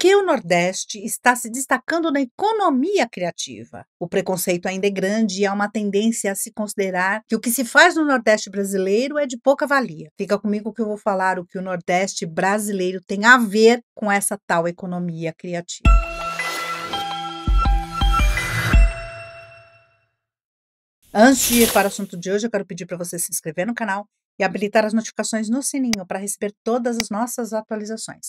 que o Nordeste está se destacando na economia criativa. O preconceito ainda é grande e há uma tendência a se considerar que o que se faz no Nordeste brasileiro é de pouca valia. Fica comigo que eu vou falar o que o Nordeste brasileiro tem a ver com essa tal economia criativa. Antes de ir para o assunto de hoje, eu quero pedir para você se inscrever no canal e habilitar as notificações no sininho para receber todas as nossas atualizações.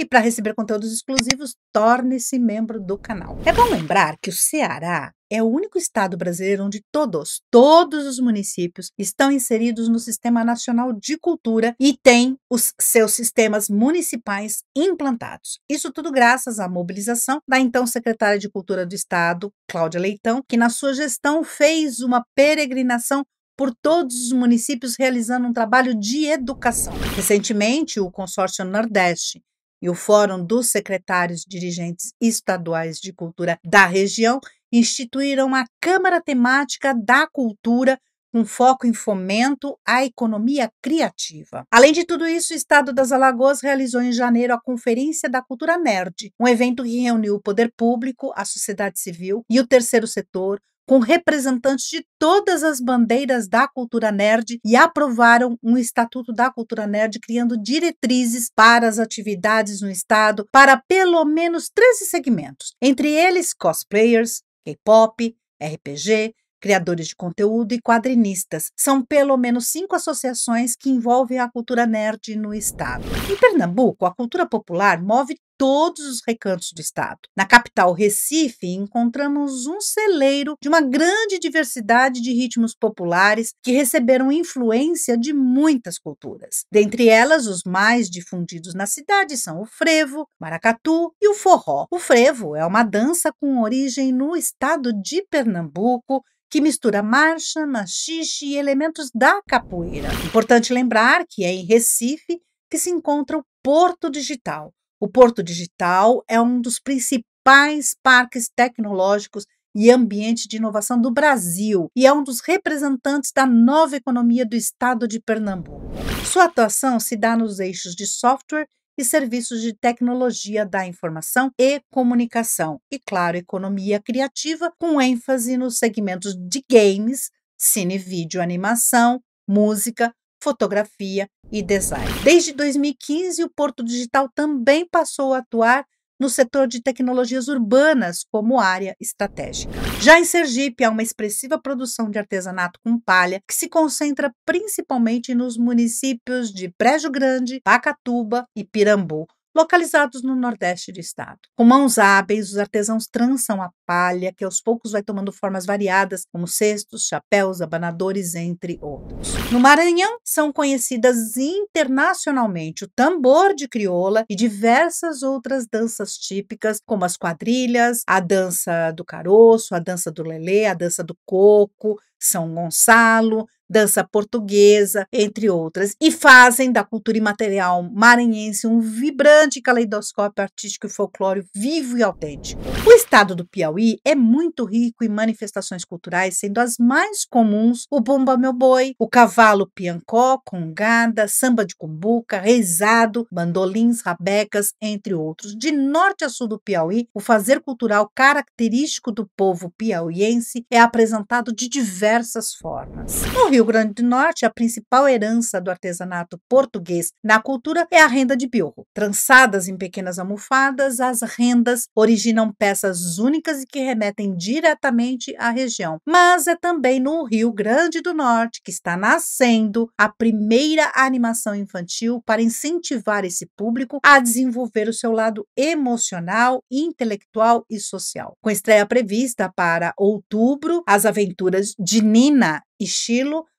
E para receber conteúdos exclusivos, torne-se membro do canal. É bom lembrar que o Ceará é o único estado brasileiro onde todos, todos os municípios estão inseridos no Sistema Nacional de Cultura e têm os seus sistemas municipais implantados. Isso tudo graças à mobilização da então secretária de Cultura do Estado, Cláudia Leitão, que na sua gestão fez uma peregrinação por todos os municípios realizando um trabalho de educação. Recentemente, o consórcio Nordeste e o Fórum dos Secretários Dirigentes Estaduais de Cultura da região instituíram a Câmara Temática da Cultura com foco em fomento à economia criativa. Além de tudo isso, o Estado das Alagoas realizou em janeiro a Conferência da Cultura Nerd, um evento que reuniu o poder público, a sociedade civil e o terceiro setor, com representantes de todas as bandeiras da cultura nerd e aprovaram um Estatuto da Cultura Nerd, criando diretrizes para as atividades no Estado para pelo menos 13 segmentos, entre eles cosplayers, K-pop, RPG, criadores de conteúdo e quadrinistas. São pelo menos cinco associações que envolvem a cultura nerd no estado. Em Pernambuco, a cultura popular move todos os recantos do estado. Na capital Recife, encontramos um celeiro de uma grande diversidade de ritmos populares que receberam influência de muitas culturas. Dentre elas, os mais difundidos na cidade são o frevo, maracatu e o forró. O frevo é uma dança com origem no estado de Pernambuco, que mistura marcha, machixe e elementos da capoeira. Importante lembrar que é em Recife que se encontra o Porto Digital, o Porto Digital é um dos principais parques tecnológicos e ambiente de inovação do Brasil e é um dos representantes da nova economia do estado de Pernambuco. Sua atuação se dá nos eixos de software e serviços de tecnologia da informação e comunicação, e claro, economia criativa com ênfase nos segmentos de games, cine, vídeo, animação, música, fotografia e design. Desde 2015, o Porto Digital também passou a atuar no setor de tecnologias urbanas como área estratégica. Já em Sergipe, há uma expressiva produção de artesanato com palha que se concentra principalmente nos municípios de Brejo Grande, Pacatuba e Pirambu, localizados no nordeste do estado. Com mãos hábeis, os artesãos trançam a palha, que aos poucos vai tomando formas variadas, como cestos, chapéus, abanadores, entre outros. No Maranhão, são conhecidas internacionalmente o tambor de crioula e diversas outras danças típicas, como as quadrilhas, a dança do caroço, a dança do lelê, a dança do coco, são Gonçalo, dança portuguesa, entre outras, e fazem da cultura imaterial maranhense um vibrante caleidoscópio artístico e folclórico vivo e autêntico. O estado do Piauí é muito rico em manifestações culturais, sendo as mais comuns o bomba meu boi, o cavalo piancó, congada, samba de cumbuca, reizado, bandolins, rabecas, entre outros. De norte a sul do Piauí, o fazer cultural característico do povo piauiense é apresentado de diversos diversas formas. No Rio Grande do Norte, a principal herança do artesanato português na cultura é a renda de bilro. Trançadas em pequenas almofadas, as rendas originam peças únicas e que remetem diretamente à região. Mas é também no Rio Grande do Norte que está nascendo a primeira animação infantil para incentivar esse público a desenvolver o seu lado emocional, intelectual e social. Com estreia prevista para outubro, As Aventuras de de Nina e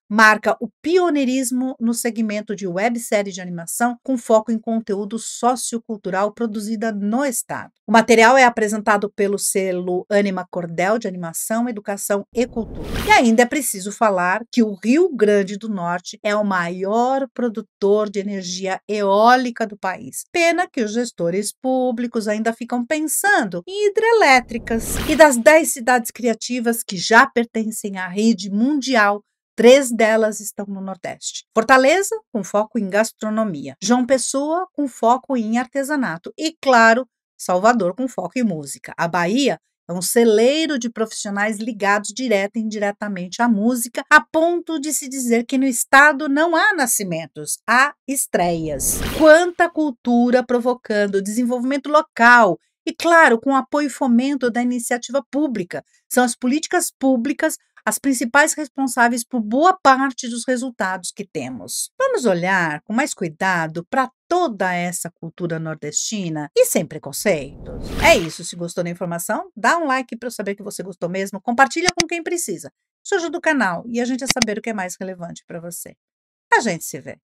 marca o pioneirismo no segmento de websérie de animação com foco em conteúdo sociocultural produzida no Estado. O material é apresentado pelo selo Anima Cordel de Animação, Educação e Cultura. E ainda é preciso falar que o Rio Grande do Norte é o maior produtor de energia eólica do país. Pena que os gestores públicos ainda ficam pensando em hidrelétricas. E das 10 cidades criativas que já pertencem à rede mundial Três delas estão no Nordeste. Fortaleza, com foco em gastronomia. João Pessoa, com foco em artesanato. E, claro, Salvador, com foco em música. A Bahia é um celeiro de profissionais ligados direta e indiretamente à música, a ponto de se dizer que no estado não há nascimentos, há estreias. Quanta cultura provocando desenvolvimento local e, claro, com apoio e fomento da iniciativa pública. São as políticas públicas as principais responsáveis por boa parte dos resultados que temos. Vamos olhar com mais cuidado para toda essa cultura nordestina e sem preconceitos. É isso, se gostou da informação, dá um like para eu saber que você gostou mesmo, compartilha com quem precisa. Isso ajuda o canal e a gente a saber o que é mais relevante para você. A gente se vê.